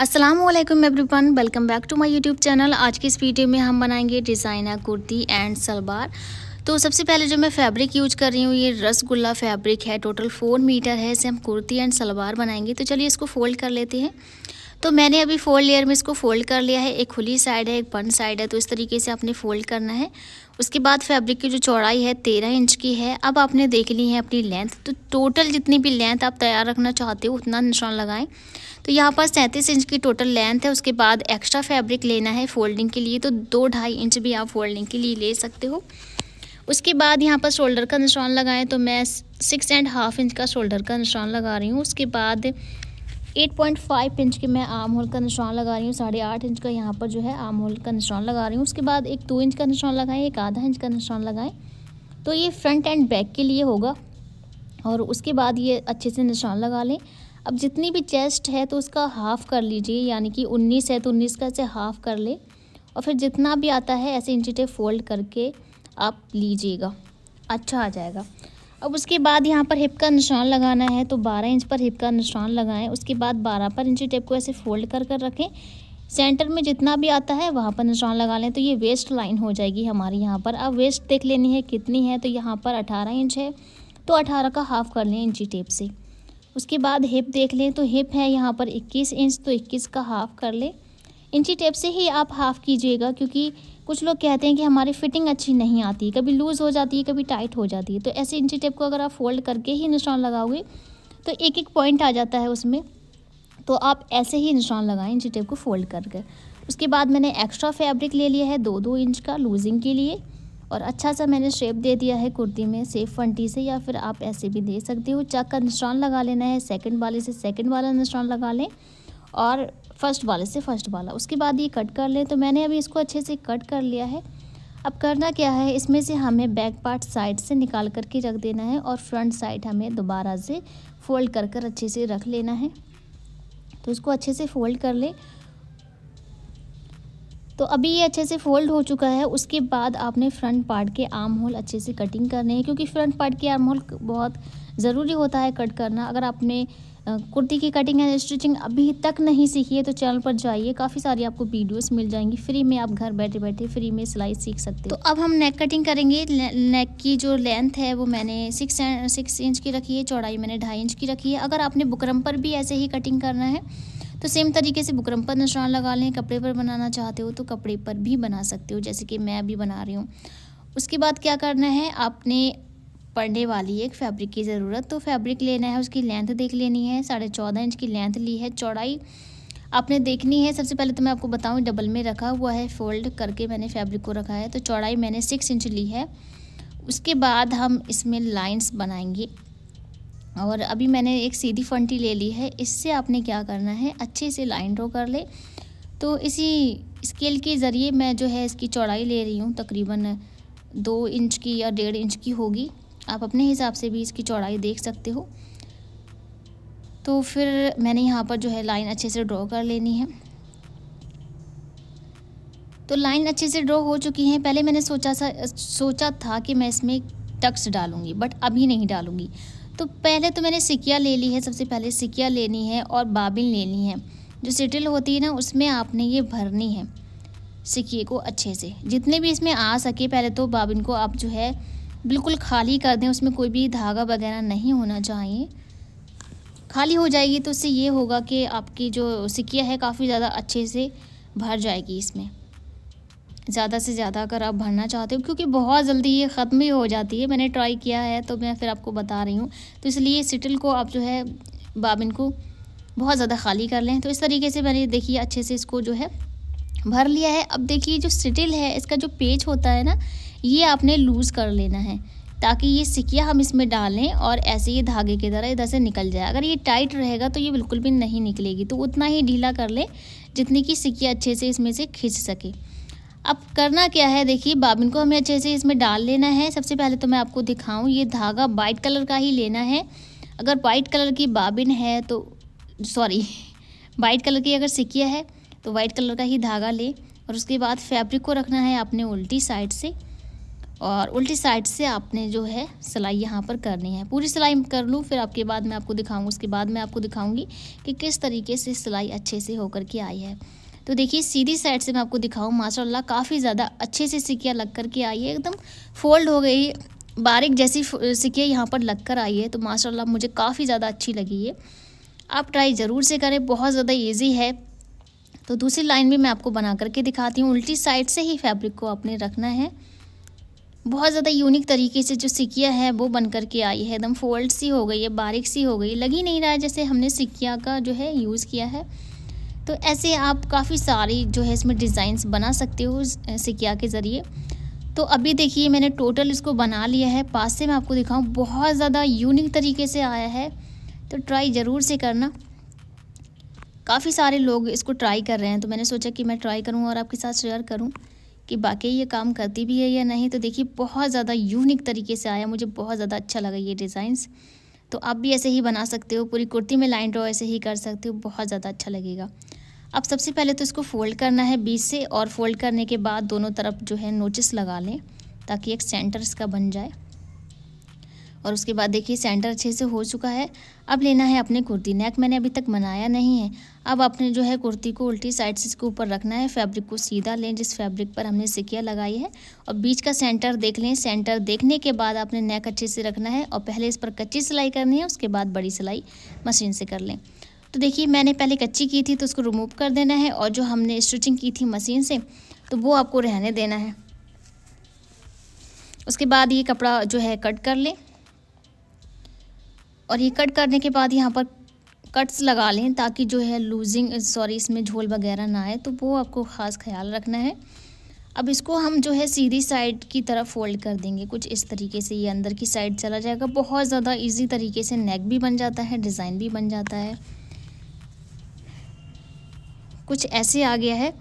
Aslam everyone welcome back to my YouTube channel आज की इस वीडियो में हम बनाएंगे डिज़ाइनर कुर्ती एंड सलवार तो सबसे पहले जो मैं फैब्रिक यूज कर रही हूँ ये रसगुल्ला फैब्रिक है टोटल फोर मीटर है इसे हम कुर्ती एंड सलवार बनाएंगे तो चलिए इसको फ़ोल्ड कर लेते हैं तो मैंने अभी फोल्ड लेयर में इसको फ़ोल्ड कर लिया है एक खुली साइड है एक बंद साइड है तो इस तरीके से आपने फ़ोल्ड करना है उसके बाद फैब्रिक की जो चौड़ाई है तेरह इंच की है अब आपने देख ली है अपनी लेंथ तो टोटल जितनी भी लेंथ आप तैयार रखना चाहते हो उतना निशान लगाएं तो यहाँ पर सैंतीस इंच की टोटल लेंथ है उसके बाद एक्स्ट्रा फैब्रिक लेना है फोल्डिंग के लिए तो दो ढाई इंच भी आप फोल्डिंग के लिए ले सकते हो उसके बाद यहाँ पर शोल्डर का निशान लगाएं तो मैं सिक्स एंड हाफ इंच का शोल्डर का निशान लगा रही हूँ उसके बाद एट पॉइंट फाइव इंच के मैं आम होल का निशान लगा रही हूँ साढ़े आठ इंच का यहाँ पर जो है आम होल का निशान लगा रही हूँ उसके बाद एक दो इंच का निशान लगाएं एक आधा इंच का निशान लगाएं तो ये फ्रंट एंड बैक के लिए होगा और उसके बाद ये अच्छे से निशान लगा लें अब जितनी भी चेस्ट है तो उसका हाफ़ कर लीजिए यानी कि उन्नीस है तो उन्नीस का से हाफ़ कर लें और फिर जितना भी आता है ऐसे इंची फोल्ड करके आप लीजिएगा अच्छा आ जाएगा अब उसके बाद यहाँ पर हिप का निशान लगाना है तो 12 इंच पर हिप का निशान लगाएं उसके बाद 12 पर इंची टेप को ऐसे फोल्ड कर कर रखें सेंटर में जितना भी आता है वहाँ पर निशान लगा लें तो ये वेस्ट लाइन हो जाएगी हमारी यहाँ पर अब वेस्ट देख लेनी है कितनी है तो यहाँ पर अठारह इंच है तो अठारह का हाफ कर लें इंची टेप से उसके बाद हिप देख लें तो हिप है यहाँ पर इक्कीस इंच तो इक्कीस का हाफ कर लें इंची टेप से ही आप हाफ़ कीजिएगा क्योंकि कुछ लोग कहते हैं कि हमारी फिटिंग अच्छी नहीं आती कभी लूज़ हो जाती है कभी टाइट हो जाती है तो ऐसे इंची टेप को अगर आप फोल्ड करके ही निशान लगाओगे तो एक एक पॉइंट आ जाता है उसमें तो आप ऐसे ही निशान लगाएं इंची टेप को फोल्ड करके उसके बाद मैंने एक्स्ट्रा फैब्रिक ले लिया है दो दो इंच का लूजिंग के लिए और अच्छा सा मैंने शेप दे दिया है कुर्ती में सेफ फंटी से या फिर आप ऐसे भी दे सकते हो चक का निशान लगा लेना है सेकंड वाले से सेकंड वाला निशान लगा लें और फर्स्ट वाले से फर्स्ट वाला उसके बाद ये कट कर लें तो मैंने अभी इसको अच्छे से कट कर लिया है अब करना क्या है इसमें से हमें बैक पार्ट साइड से निकाल करके रख देना है और फ्रंट साइड हमें दोबारा से फोल्ड कर कर अच्छे से रख लेना है तो इसको अच्छे से फोल्ड कर लें तो अभी ये अच्छे से फोल्ड हो चुका है उसके बाद आपने फ्रंट पार्ट के आर्म होल अच्छे से कटिंग करने हैं क्योंकि फ्रंट पार्ट के आर्म होल बहुत ज़रूरी होता है कट करना अगर आपने कुर्ती की कटिंग एंड स्टिचिंग अभी तक नहीं सीखी है तो चैनल पर जाइए काफ़ी सारी आपको वीडियोस मिल जाएंगी फ्री में आप घर बैठे बैठे फ्री में सिलाई सीख सकते तो हो तो अब हम नेक कटिंग करेंगे नेक की जो लेंथ है वो मैंने सिक्स सिक्स इंच की रखी है चौड़ाई मैंने ढाई इंच की रखी है अगर आपने बुकरम पर भी ऐसे ही कटिंग करना है तो सेम तरीके से बुकरम पर निशान लगा लें कपड़े पर बनाना चाहते हो तो कपड़े पर भी बना सकते हो जैसे कि मैं अभी बना रही हूँ उसके बाद क्या करना है आपने पड़ने वाली है एक फैब्रिक की ज़रूरत तो फैब्रिक लेना है उसकी लेंथ देख लेनी है साढ़े चौदह इंच की लेंथ ली है चौड़ाई आपने देखनी है सबसे पहले तो मैं आपको बताऊँ डबल में रखा हुआ है फोल्ड करके मैंने फैब्रिक को रखा है तो चौड़ाई मैंने सिक्स इंच ली है उसके बाद हम इसमें लाइन्स बनाएंगे और अभी मैंने एक सीधी फंटी ले ली है इससे आपने क्या करना है अच्छे से लाइन ड्रॉ कर ले तो इसी स्केल के ज़रिए मैं जो है इसकी चौड़ाई ले रही हूँ तकरीबन दो इंच की या डेढ़ इंच की होगी आप अपने हिसाब से भी इसकी चौड़ाई देख सकते हो तो फिर मैंने यहाँ पर जो है लाइन अच्छे से ड्रॉ कर लेनी है तो लाइन अच्छे से ड्रॉ हो चुकी है पहले मैंने सोचा सा सोचा था कि मैं इसमें टक्स डालूंगी बट अभी नहीं डालूंगी तो पहले तो मैंने सिकिया ले ली है सबसे पहले सिकिया लेनी है और बाबिन लेनी है जो सिटिल होती है ना उसमें आपने ये भरनी है सिक्के को अच्छे से जितने भी इसमें आ सके पहले तो बाबिन को आप जो है बिल्कुल खाली कर दें उसमें कोई भी धागा वगैरह नहीं होना चाहिए खाली हो जाएगी तो उससे ये होगा कि आपकी जो सिकिया है काफ़ी ज़्यादा अच्छे से भर जाएगी इसमें ज़्यादा से ज़्यादा अगर आप भरना चाहते हो क्योंकि बहुत जल्दी ये ख़त्म ही हो जाती है मैंने ट्राई किया है तो मैं फिर आपको बता रही हूँ तो इसलिए सिटल को आप जो है बाबिन को बहुत ज़्यादा खाली कर लें तो इस तरीके से मैंने देखिए अच्छे से इसको जो है भर लिया है अब देखिए जो सिटिल है इसका जो पेज होता है ना ये आपने लूज़ कर लेना है ताकि ये सिकिया हम इसमें डालें और ऐसे ये धागे की तरह इधर से निकल जाए अगर ये टाइट रहेगा तो ये बिल्कुल भी नहीं निकलेगी तो उतना ही ढीला कर लें जितनी कि सिकिया अच्छे से इसमें से खींच सके अब करना क्या है देखिए बाबिन को हमें अच्छे से इसमें डाल लेना है सबसे पहले तो मैं आपको दिखाऊं ये धागा वाइट कलर का ही लेना है अगर वाइट कलर की बाबिन है तो सॉरी वाइट कलर की अगर सिकिया है तो वाइट कलर का ही धागा ले और उसके बाद फैब्रिक को रखना है आपने उल्टी साइड से और उल्टी साइड से आपने जो है सिलाई यहाँ पर करनी है पूरी सिलाई कर लूँ फिर आपके बाद मैं आपको दिखाऊंगी उसके बाद मैं आपको दिखाऊँगी कि किस तरीके से सिलाई अच्छे से होकर के आई है तो देखिए सीधी साइड से मैं आपको दिखाऊँ माशाला काफ़ी ज़्यादा अच्छे से सिकिया लग कर के आई है एकदम फोल्ड हो गई बारीक जैसी सिकिया यहाँ पर लग कर आई है तो माशा मुझे काफ़ी ज़्यादा अच्छी लगी है आप ट्राई ज़रूर से करें बहुत ज़्यादा ईजी है तो दूसरी लाइन भी मैं आपको बना करके दिखाती हूँ उल्टी साइड से ही फैब्रिक को आपने रखना है बहुत ज़्यादा यूनिक तरीके से जो सिकिया है वो बन कर के आई है एकदम फोल्ड सी हो गई है बारीक सी हो गई लगी नहीं रहा है जैसे हमने सिकिया का जो है यूज़ किया है तो ऐसे आप काफ़ी सारी जो है इसमें डिज़ाइंस बना सकते हो सिकिया के ज़रिए तो अभी देखिए मैंने टोटल इसको बना लिया है पास से मैं आपको दिखाऊँ बहुत ज़्यादा यूनिक तरीके से आया है तो ट्राई ज़रूर से करना काफ़ी सारे लोग इसको ट्राई कर रहे हैं तो मैंने सोचा कि मैं ट्राई करूँ और आपके साथ शेयर करूँ कि बाकी ये काम करती भी है या नहीं तो देखिए बहुत ज़्यादा यूनिक तरीके से आया मुझे बहुत ज़्यादा अच्छा लगा ये डिज़ाइंस तो आप भी ऐसे ही बना सकते हो पूरी कुर्ती में लाइन ड्रॉ ऐसे ही कर सकते हो बहुत ज़्यादा अच्छा लगेगा अब सबसे पहले तो इसको फ़ोल्ड करना है बीच से और फोल्ड करने के बाद दोनों तरफ जो है नोचिस लगा लें ताकि एक सेंटर इसका बन जाए और उसके बाद देखिए सेंटर अच्छे से हो चुका है अब लेना है अपने कुर्ती नेक मैंने अभी तक बनाया नहीं है अब आपने जो है कुर्ती को उल्टी साइड से इसके ऊपर रखना है फैब्रिक को सीधा लें जिस फैब्रिक पर हमने सिकिया लगाई है और बीच का सेंटर देख लें सेंटर देखने के बाद आपने नेक अच्छे से रखना है और पहले इस पर कच्ची सिलाई करनी है उसके बाद बड़ी सिलाई मशीन से कर लें तो देखिए मैंने पहले कच्ची की थी तो उसको रिमूव कर देना है और जो हमने स्टिचिंग की थी मशीन से तो वो आपको रहने देना है उसके बाद ये कपड़ा जो है कट कर लें और ये कट करने के बाद यहाँ पर कट्स लगा लें ताकि जो है लूजिंग सॉरी इसमें झोल वगैरह ना आए तो वो आपको ख़ास ख्याल रखना है अब इसको हम जो है सीधी साइड की तरफ फोल्ड कर देंगे कुछ इस तरीके से ये अंदर की साइड चला जाएगा बहुत ज़्यादा इजी तरीके से नेक भी बन जाता है डिज़ाइन भी बन जाता है कुछ ऐसे आ गया है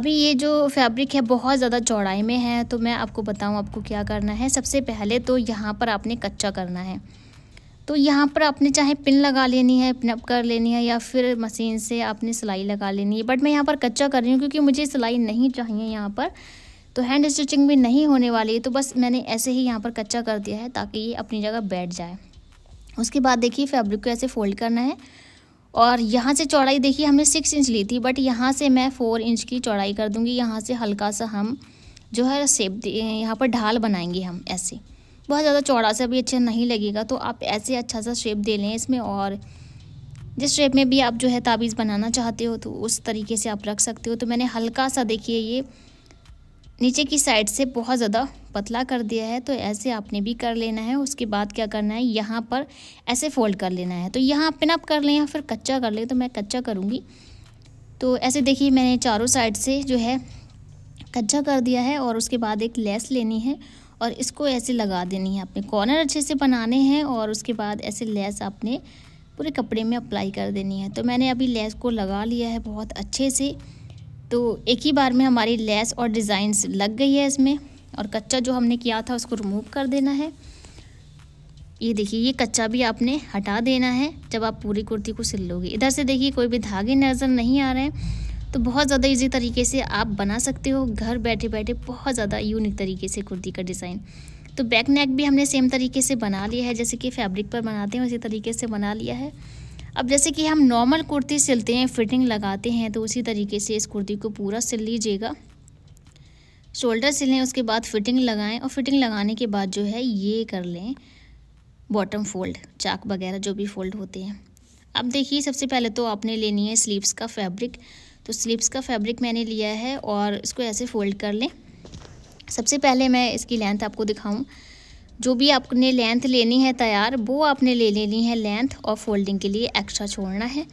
अभी ये जो फैब्रिक है बहुत ज़्यादा चौड़ाई में है तो मैं आपको बताऊँ आपको क्या करना है सबसे पहले तो यहाँ पर आपने कच्चा करना है तो यहाँ पर आपने चाहे पिन लगा लेनी है पिनअप कर लेनी है या फिर मशीन से आपने सिलाई लगा लेनी है बट मैं यहाँ पर कच्चा कर रही हूँ क्योंकि मुझे सिलाई नहीं चाहिए यहाँ पर तो हैंड स्टिचिंग भी नहीं होने वाली है तो बस मैंने ऐसे ही यहाँ पर कच्चा कर दिया है ताकि ये अपनी जगह बैठ जाए उसके बाद देखिए फैब्रिक को ऐसे फोल्ड करना है और यहाँ से चौड़ाई देखिए हमने सिक्स इंच ली थी बट यहाँ से मैं फ़ोर इंच की चौड़ाई कर दूँगी यहाँ से हल्का सा हम जो है सेब यहाँ पर ढाल बनाएंगे हम ऐसे बहुत ज़्यादा चौड़ा सा भी अच्छा नहीं लगेगा तो आप ऐसे अच्छा सा शेप दे लें इसमें और जिस शेप में भी आप जो है ताबीज़ बनाना चाहते हो तो उस तरीके से आप रख सकते हो तो मैंने हल्का सा देखिए ये नीचे की साइड से बहुत ज़्यादा पतला कर दिया है तो ऐसे आपने भी कर लेना है उसके बाद क्या करना है यहाँ पर ऐसे फोल्ड कर लेना है तो यहाँ पिन आप कर लें या फिर कच्चा कर लें तो मैं कच्चा करूँगी तो ऐसे देखिए मैंने चारों साइड से जो है कच्चा कर दिया है और उसके बाद एक लेस लेनी है और इसको ऐसे लगा देनी है आपने कॉर्नर अच्छे से बनाने हैं और उसके बाद ऐसे लेस आपने पूरे कपड़े में अप्लाई कर देनी है तो मैंने अभी लेस को लगा लिया है बहुत अच्छे से तो एक ही बार में हमारी लेस और डिज़ाइंस लग गई है इसमें और कच्चा जो हमने किया था उसको रिमूव कर देना है ये देखिए ये कच्चा भी आपने हटा देना है जब आप पूरी कुर्ती को सिल लोगे इधर से देखिए कोई भी धागे नज़र नहीं आ रहे हैं तो बहुत ज़्यादा इजी तरीके से आप बना सकते हो घर बैठे बैठे बहुत ज़्यादा यूनिक तरीके से कुर्ती का डिज़ाइन तो बैक नेक भी हमने सेम तरीके से बना लिया है जैसे कि फैब्रिक पर बनाते हैं उसी तरीके से बना लिया है अब जैसे कि हम नॉर्मल कुर्ती सिलते हैं फिटिंग लगाते हैं तो उसी तरीके से इस कुर्ती को पूरा सिल लीजिएगा शोल्डर सिलें उसके बाद फिटिंग लगाएं और फिटिंग लगाने के बाद जो है ये कर लें बॉटम फोल्ड चाक वगैरह जो भी फोल्ड होते हैं अब देखिए सबसे पहले तो आपने लेनी है स्लीव्स का फैब्रिक तो स्लीप्स का फैब्रिक मैंने लिया है और इसको ऐसे फोल्ड कर लें सबसे पहले मैं इसकी लेंथ आपको दिखाऊं जो भी आपने लेंथ लेनी है तैयार वो आपने ले लेनी है लेंथ और फोल्डिंग के लिए एक्स्ट्रा छोड़ना है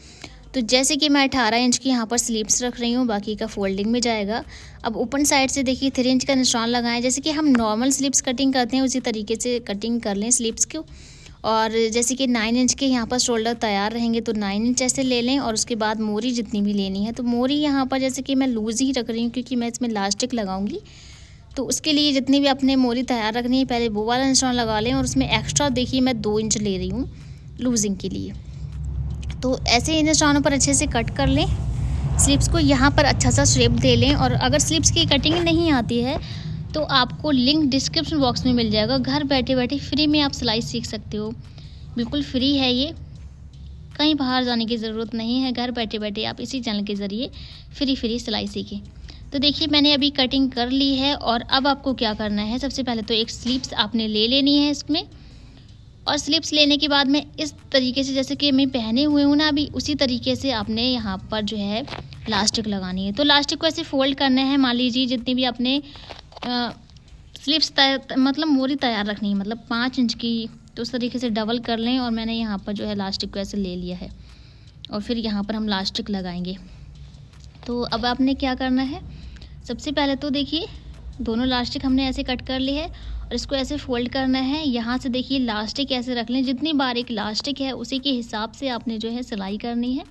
तो जैसे कि मैं 18 इंच की यहाँ पर स्लीप्स रख रही हूँ बाकी का फोल्डिंग में जाएगा अब ओपन साइड से देखिए थ्री इंच का निशान लगाएं जैसे कि हम नॉर्मल स्लीप्स कटिंग करते हैं उसी तरीके से कटिंग कर लें स्लीप्स को और जैसे कि नाइन इंच के यहाँ पर शोल्डर तैयार रहेंगे तो नाइन इंच ऐसे ले लें और उसके बाद मोरी जितनी भी लेनी है तो मोरी यहाँ पर जैसे कि मैं लूज़ ही रख रही हूँ क्योंकि मैं इसमें लास्टिक लगाऊंगी तो उसके लिए जितनी भी अपने मोरी तैयार रखनी है पहले वो वाला निशान लगा लें और उसमें एक्स्ट्रा देखिए मैं दो इंच ले रही हूँ लूजिंग के लिए तो ऐसे इन निशानों पर अच्छे से कट कर लें स्लिप्स को यहाँ पर अच्छा सा शेप दे लें और अगर स्लिप्स की कटिंग नहीं आती है तो आपको लिंक डिस्क्रिप्शन बॉक्स में मिल जाएगा घर बैठे बैठे फ्री में आप सिलाई सीख सकते हो बिल्कुल फ्री है ये कहीं बाहर जाने की ज़रूरत नहीं है घर बैठे बैठे आप इसी चैनल के ज़रिए फ्री फ्री सिलाई सीखें तो देखिए मैंने अभी कटिंग कर ली है और अब आपको क्या करना है सबसे पहले तो एक स्लीप्स आपने ले लेनी है इसमें और स्लीप्स लेने के बाद में इस तरीके से जैसे कि मैं पहने हुए हूँ ना अभी उसी तरीके से आपने यहाँ पर जो है लास्टिक लगानी है तो लास्टिक को ऐसे फोल्ड करना है मान लीजिए जितनी भी आपने स्लीव्स मतलब मोरी तैयार रखनी है मतलब पाँच इंच की तो उस तरीके से डबल कर लें और मैंने यहाँ पर जो है लास्टिक को ऐसे ले लिया है और फिर यहाँ पर हम लास्टिक लगाएंगे तो अब आपने क्या करना है सबसे पहले तो देखिए दोनों लास्टिक हमने ऐसे कट कर ली है और इसको ऐसे फोल्ड करना है यहाँ से देखिए लास्टिक ऐसे रख लें जितनी बारीक लास्टिक है उसी के हिसाब से आपने जो है सिलाई करनी है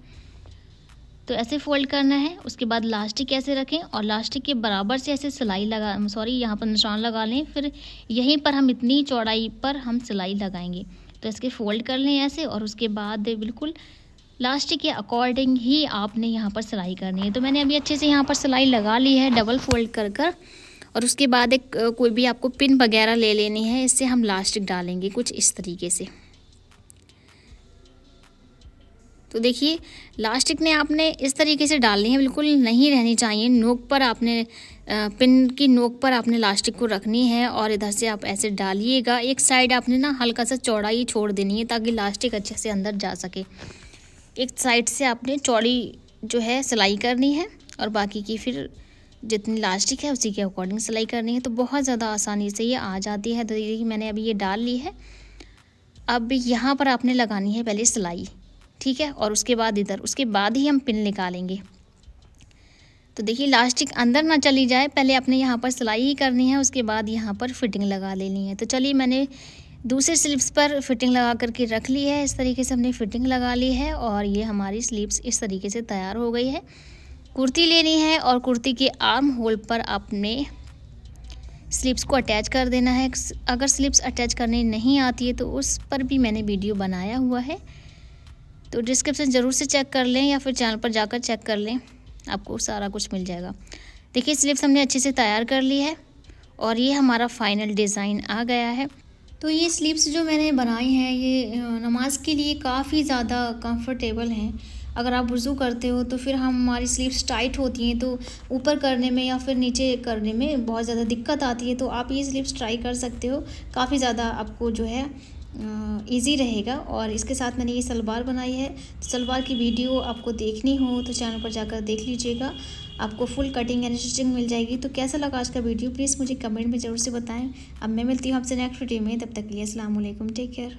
तो ऐसे फोल्ड करना है उसके बाद लास्टिक ऐसे रखें और लास्टिक के बराबर से ऐसे सिलाई लगा सॉरी यहाँ पर निशान लगा लें फिर यहीं पर हम इतनी चौड़ाई पर हम सिलाई लगाएंगे तो इसके फोल्ड कर लें ऐसे और उसके बाद बिल्कुल लास्टिक के अकॉर्डिंग ही आपने यहाँ पर सिलाई करनी है तो मैंने अभी अच्छे से यहाँ पर सिलाई लगा ली है डबल फोल्ड कर कर और उसके बाद एक कोई भी आपको पिन वगैरह ले लेनी है इससे हम लास्टिक डालेंगे कुछ इस तरीके से तो देखिए लास्टिक ने आपने इस तरीके से डालनी है बिल्कुल नहीं रहनी चाहिए नोक पर आपने पिन की नोक पर आपने लास्टिक को रखनी है और इधर से आप ऐसे डालिएगा एक साइड आपने ना हल्का सा चौड़ाई छोड़ देनी है ताकि लास्टिक अच्छे से अंदर जा सके एक साइड से आपने चौड़ी जो है सिलाई करनी है और बाकी की फिर जितनी लास्टिक है उसी के अकॉर्डिंग सिलाई करनी है तो बहुत ज़्यादा आसानी से ये आ जाती है तो देखिए मैंने अभी ये डाल ली है अब यहाँ पर आपने लगानी है पहले सिलाई ठीक है और उसके बाद इधर उसके बाद ही हम पिन निकालेंगे तो देखिए लास्टिक अंदर ना चली जाए पहले आपने यहाँ पर सिलाई ही करनी है उसके बाद यहाँ पर फिटिंग लगा लेनी है तो चलिए मैंने दूसरे स्लीव्स पर फिटिंग लगा करके रख ली है इस तरीके से हमने फिटिंग लगा ली है और ये हमारी स्लीव्स इस तरीके से तैयार हो गई है कुर्ती लेनी है और कुर्ती के आर्म होल पर आपने स्लिप्स को अटैच कर देना है अगर स्लिप्स अटैच करने नहीं आती है तो उस पर भी मैंने वीडियो बनाया हुआ है तो डिस्क्रिप्शन ज़रूर से चेक कर लें या फिर चैनल पर जाकर चेक कर लें आपको सारा कुछ मिल जाएगा देखिए स्लिप्स हमने अच्छे से तैयार कर ली है और ये हमारा फाइनल डिज़ाइन आ गया है तो ये स्लीव्स जो मैंने बनाई हैं ये नमाज़ के लिए काफ़ी ज़्यादा कंफर्टेबल हैं अगर आप वज़ू करते हो तो फिर हम हमारी स्लीव्स टाइट होती हैं तो ऊपर करने में या फिर नीचे करने में बहुत ज़्यादा दिक्कत आती है तो आप ये स्लीव्स ट्राई कर सकते हो काफ़ी ज़्यादा आपको जो है इजी रहेगा और इसके साथ मैंने ये सलवार बनाई है तो सलवार की वीडियो आपको देखनी हो तो चैनल पर जाकर देख लीजिएगा आपको फुल कटिंग एंड स्टिचिंग मिल जाएगी तो कैसा लगा आज का वीडियो प्लीज़ मुझे कमेंट में ज़रूर से बताएं अब मैं मिलती हूँ आपसे नेक्स्ट वीडियो में तब तक के लिए असलम टेक केयर